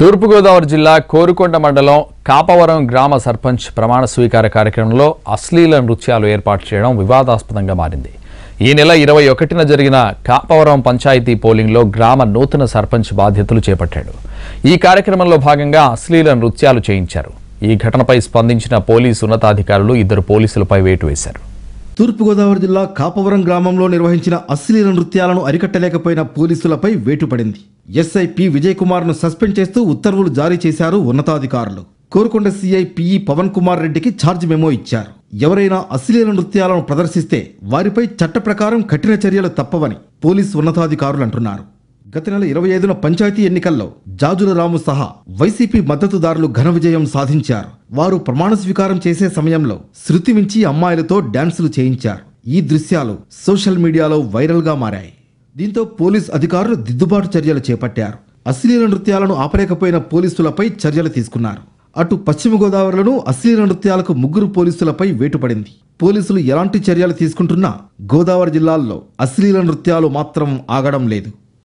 తూర్పుగోదావరి జిల్లా కోరుకొండ మండలం కాపవరం గ్రామ సర్పంచ్ ప్రమాణ స్వీకార కార్యక్రమంలో అశ్లీల నృత్యాలు ఏర్పాటు చేయడం వివాదాస్పదంగా మారింది ఈ నెల ఇరవై ఒకటిన జరిగిన కాపవరం పంచాయతీ పోలింగ్లో గ్రామ నూతన సర్పంచ్ బాధ్యతలు చేపట్టాడు ఈ కార్యక్రమంలో భాగంగా అశ్లీల నృత్యాలు చేయించారు ఈ ఘటనపై స్పందించిన పోలీసు ఉన్నతాధికారులు ఇద్దరు పోలీసులపై వేటు వేశారు తూర్పుగోదావరి జిల్లా కాపవరం గ్రామంలో నిర్వహించిన అశ్లీల నృత్యాలను అరికట్టలేకపోయిన పోలీసులపై వేటుపడింది ఎస్ఐ పి విజయ్ ను సస్పెండ్ చేస్తూ ఉత్తర్వులు జారీ చేశారు ఉన్నతాధికారులు కోరుకొండ సిఐ పిఈ పవన్ కుమార్ రెడ్డికి ఛార్జ్ మెమో ఇచ్చారు ఎవరైనా అశ్లీల నృత్యాలను ప్రదర్శిస్తే వారిపై చట్ట ప్రకారం కఠిన చర్యలు తప్పవని పోలీసు ఉన్నతాధికారులు అంటున్నారు గత నెల ఇరవై ఐదున పంచాయతీ ఎన్నికల్లో జాజుల రాము సహా వైసీపీ మద్దతుదారులు ఘన విజయం సాధించారు వారు ప్రమాణ స్వీకారం చేసే సమయంలో శృతి మించి అమ్మాయిలతో డ్యాన్సులు చేయించారు ఈ దృశ్యాలు సోషల్ మీడియాలో వైరల్గా మారాయి దీంతో పోలీస్ అధికారులు దిద్దుబాటు చర్యలు చేపట్టారు అశ్లీల నృత్యాలను ఆపలేకపోయిన పోలీసులపై చర్యలు తీసుకున్నారు అటు పశ్చిమ గోదావరిలోనూ అశ్లీల నృత్యాలకు ముగ్గురు పోలీసులపై వేటుపడింది పోలీసులు ఎలాంటి చర్యలు తీసుకుంటున్నా గోదావరి జిల్లాల్లో అశ్లీల నృత్యాలు మాత్రం ఆగడం లేదు